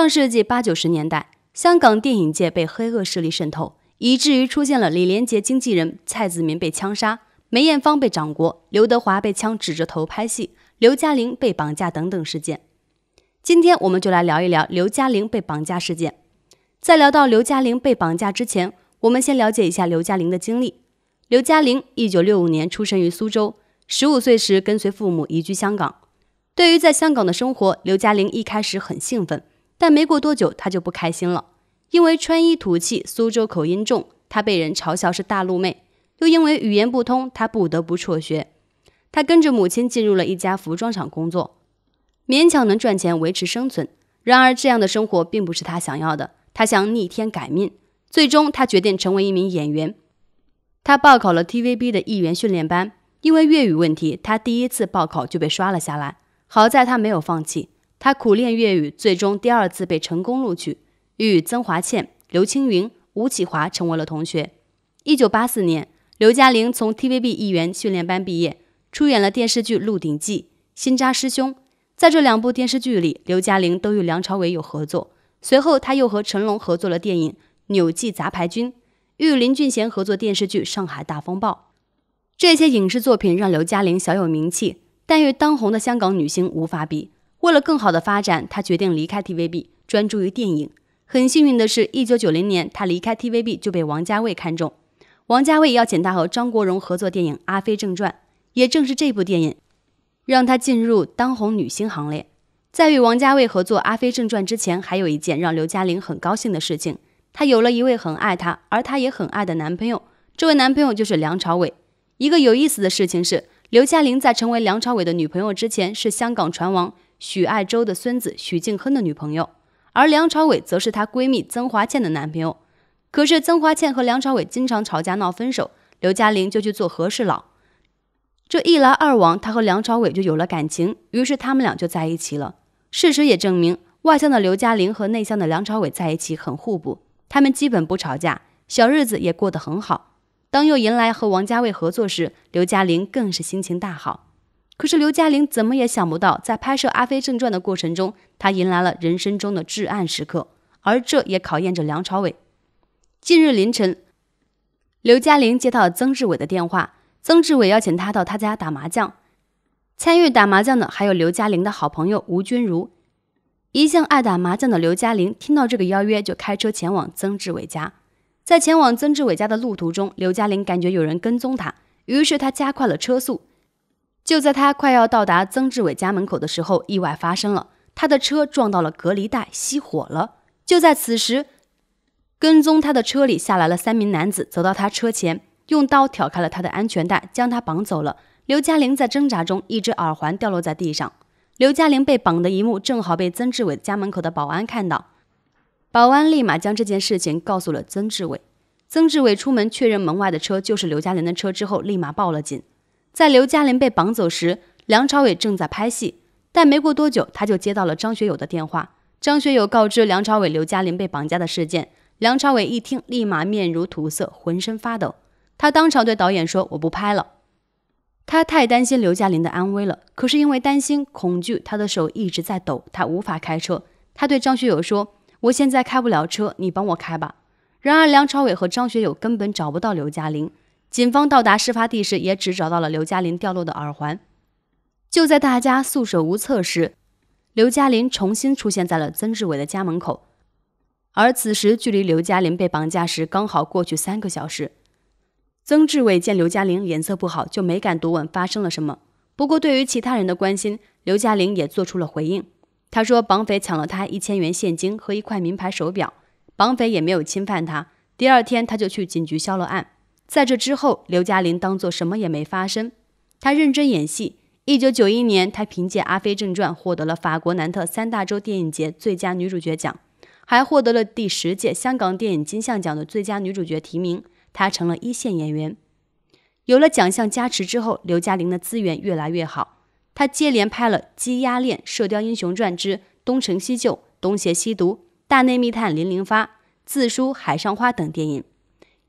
上世纪八九十年代，香港电影界被黑恶势力渗透，以至于出现了李连杰经纪人蔡子明被枪杀、梅艳芳被掌掴、刘德华被枪指着头拍戏、刘嘉玲被绑架等等事件。今天我们就来聊一聊刘嘉玲被绑架事件。在聊到刘嘉玲被绑架之前，我们先了解一下刘嘉玲的经历。刘嘉玲1965年出生于苏州，15岁时跟随父母移居香港。对于在香港的生活，刘嘉玲一开始很兴奋。但没过多久，她就不开心了，因为穿衣土气、苏州口音重，她被人嘲笑是大陆妹；又因为语言不通，她不得不辍学。她跟着母亲进入了一家服装厂工作，勉强能赚钱维持生存。然而这样的生活并不是她想要的，她想逆天改命。最终，她决定成为一名演员。她报考了 TVB 的艺员训练班，因为粤语问题，她第一次报考就被刷了下来。好在她没有放弃。他苦练粤语，最终第二次被成功录取，与曾华倩、刘青云、吴启华成为了同学。一九八四年，刘嘉玲从 TVB 艺员训练班毕业，出演了电视剧《鹿鼎记》《新扎师兄》。在这两部电视剧里，刘嘉玲都与梁朝伟有合作。随后，他又和成龙合作了电影《扭计杂牌军》，又与林俊贤合作电视剧《上海大风暴》。这些影视作品让刘嘉玲小有名气，但与当红的香港女星无法比。为了更好的发展，他决定离开 TVB，专注于电影。很幸运的是，一九九零年他离开 TVB 就被王家卫看中，王家卫邀请他和张国荣合作电影《阿飞正传》，也正是这部电影让他进入当红女星行列。在与王家卫合作《阿飞正传》之前，还有一件让刘嘉玲很高兴的事情：她有了一位很爱她，而她也很爱的男朋友。这位男朋友就是梁朝伟。一个有意思的事情是，刘嘉玲在成为梁朝伟的女朋友之前，是香港船王。许爱周的孙子许敬亨的女朋友，而梁朝伟则是他闺蜜曾华倩的男朋友。可是曾华倩和梁朝伟经常吵架闹分手，刘嘉玲就去做和事佬。这一来二往，她和梁朝伟就有了感情，于是他们俩就在一起了。事实也证明，外向的刘嘉玲和内向的梁朝伟在一起很互补，他们基本不吵架，小日子也过得很好。当又迎来和王家卫合作时，刘嘉玲更是心情大好。可是刘嘉玲怎么也想不到，在拍摄《阿飞正传》的过程中，她迎来了人生中的至暗时刻，而这也考验着梁朝伟。近日凌晨，刘嘉玲接到曾志伟的电话，曾志伟邀请他到他家打麻将。参与打麻将的还有刘嘉玲的好朋友吴君如。一向爱打麻将的刘嘉玲听到这个邀约，就开车前往曾志伟家。在前往曾志伟家的路途中，刘嘉玲感觉有人跟踪她，于是她加快了车速。就在他快要到达曾志伟家门口的时候，意外发生了，他的车撞到了隔离带，熄火了。就在此时，跟踪他的车里下来了三名男子，走到他车前，用刀挑开了他的安全带，将他绑走了。刘嘉玲在挣扎中，一只耳环掉落在地上。刘嘉玲被绑的一幕正好被曾志伟家门口的保安看到，保安立马将这件事情告诉了曾志伟。曾志伟出门确认门外的车就是刘嘉玲的车之后，立马报了警。在刘嘉玲被绑走时，梁朝伟正在拍戏，但没过多久，他就接到了张学友的电话。张学友告知梁朝伟刘嘉玲被绑架的事件，梁朝伟一听，立马面如土色，浑身发抖。他当场对导演说：“我不拍了。”他太担心刘嘉玲的安危了，可是因为担心、恐惧，他的手一直在抖，他无法开车。他对张学友说：“我现在开不了车，你帮我开吧。”然而，梁朝伟和张学友根本找不到刘嘉玲。警方到达事发地时，也只找到了刘嘉玲掉落的耳环。就在大家束手无策时，刘嘉玲重新出现在了曾志伟的家门口。而此时，距离刘嘉玲被绑架时刚好过去三个小时。曾志伟见刘嘉玲脸色不好，就没敢多问发生了什么。不过，对于其他人的关心，刘嘉玲也做出了回应。他说：“绑匪抢了他一千元现金和一块名牌手表，绑匪也没有侵犯他。第二天，他就去警局销了案。”在这之后，刘嘉玲当做什么也没发生，她认真演戏。一九九一年，她凭借《阿飞正传》获得了法国南特三大洲电影节最佳女主角奖，还获得了第十届香港电影金像奖的最佳女主角提名。她成了一线演员。有了奖项加持之后，刘嘉玲的资源越来越好，她接连拍了《鸡鸭恋》《射雕英雄传之东成西就》《东邪西毒》《大内密探零零发》《自书》《海上花》等电影。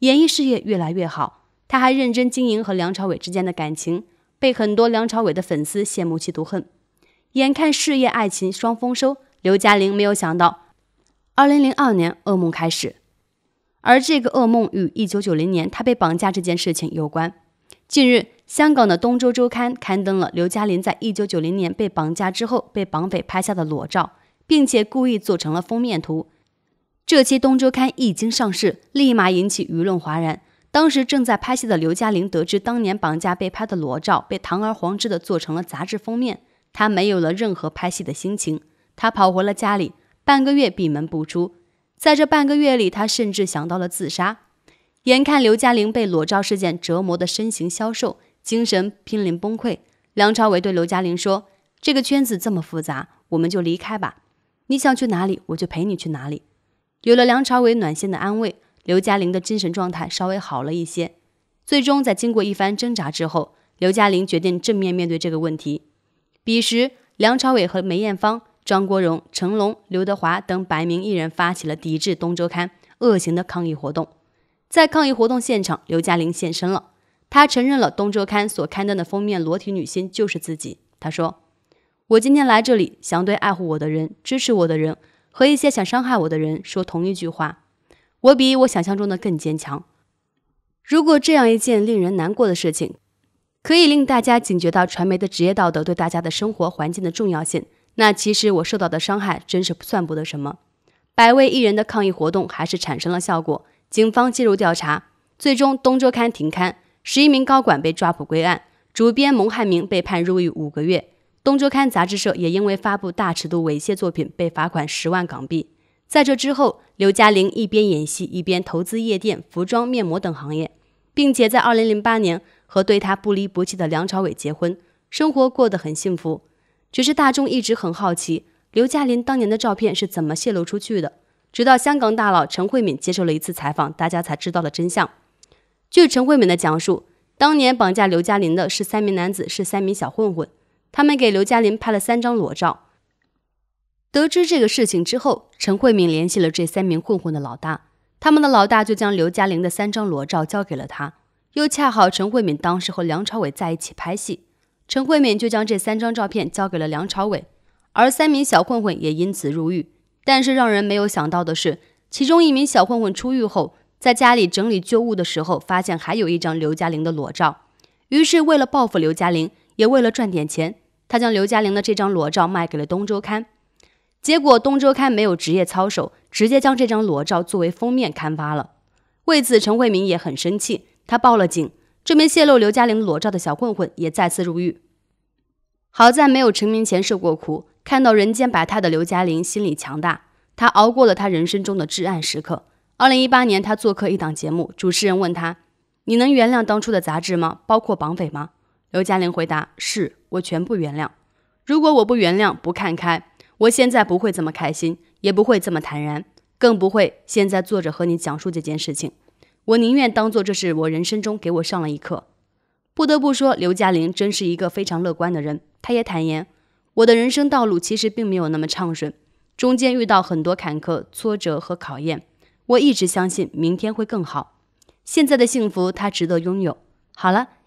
演艺事业越来越好，他还认真经营和梁朝伟之间的感情，被很多梁朝伟的粉丝羡慕嫉妒恨。眼看事业爱情双丰收，刘嘉玲没有想到，2002年噩梦开始。而这个噩梦与1990年她被绑架这件事情有关。近日，香港的《东周刊》刊登了刘嘉玲在1990年被绑架之后被绑匪拍下的裸照，并且故意做成了封面图。这期《东周刊》一经上市，立马引起舆论哗然。当时正在拍戏的刘嘉玲得知当年绑架被拍的裸照被堂而皇之的做成了杂志封面，她没有了任何拍戏的心情，她跑回了家里，半个月闭门不出。在这半个月里，她甚至想到了自杀。眼看刘嘉玲被裸照事件折磨的身形消瘦，精神濒临崩溃，梁朝伟对刘嘉玲说：“这个圈子这么复杂，我们就离开吧。你想去哪里，我就陪你去哪里。”有了梁朝伟暖心的安慰，刘嘉玲的精神状态稍微好了一些。最终，在经过一番挣扎之后，刘嘉玲决定正面面对这个问题。彼时，梁朝伟和梅艳芳、张国荣、成龙、刘德华等百名艺人发起了抵制《东周刊》恶行的抗议活动。在抗议活动现场，刘嘉玲现身了，她承认了《东周刊》所刊登的封面裸体女星就是自己。她说：“我今天来这里，想对爱护我的人、支持我的人。”和一些想伤害我的人说同一句话，我比我想象中的更坚强。如果这样一件令人难过的事情，可以令大家警觉到传媒的职业道德对大家的生活环境的重要性，那其实我受到的伤害真是算不得什么。百位艺人的抗议活动还是产生了效果，警方介入调查，最终《东周刊》停刊，十一名高管被抓捕归案，主编蒙汉明被判入狱五个月。《东周刊》杂志社也因为发布大尺度猥亵作品被罚款十万港币。在这之后，刘嘉玲一边演戏，一边投资夜店、服装、面膜等行业，并且在二零零八年和对她不离不弃的梁朝伟结婚，生活过得很幸福。只是大众一直很好奇刘嘉玲当年的照片是怎么泄露出去的。直到香港大佬陈慧敏接受了一次采访，大家才知道了真相。据陈慧敏的讲述，当年绑架刘嘉玲的是三名男子，是三名小混混。他们给刘嘉玲拍了三张裸照。得知这个事情之后，陈慧敏联系了这三名混混的老大，他们的老大就将刘嘉玲的三张裸照交给了他。又恰好陈慧敏当时和梁朝伟在一起拍戏，陈慧敏就将这三张照片交给了梁朝伟。而三名小混混也因此入狱。但是让人没有想到的是，其中一名小混混出狱后，在家里整理旧物的时候，发现还有一张刘嘉玲的裸照。于是为了报复刘嘉玲，也为了赚点钱。他将刘嘉玲的这张裸照卖给了《东周刊》，结果《东周刊》没有职业操守，直接将这张裸照作为封面刊发了。为此，陈慧明也很生气，他报了警。这名泄露刘嘉玲裸照的小混混也再次入狱。好在没有成名前受过苦，看到人间百态的刘嘉玲心理强大，她熬过了她人生中的至暗时刻。二零一八年，她做客一档节目，主持人问他：“你能原谅当初的杂志吗？包括绑匪吗？”刘嘉玲回答：“是我全部原谅。如果我不原谅、不看开，我现在不会这么开心，也不会这么坦然，更不会现在坐着和你讲述这件事情。我宁愿当做这是我人生中给我上了一课。”不得不说，刘嘉玲真是一个非常乐观的人。她也坦言：“我的人生道路其实并没有那么畅顺，中间遇到很多坎坷、挫折和考验。我一直相信明天会更好。现在的幸福，她值得拥有。”好了。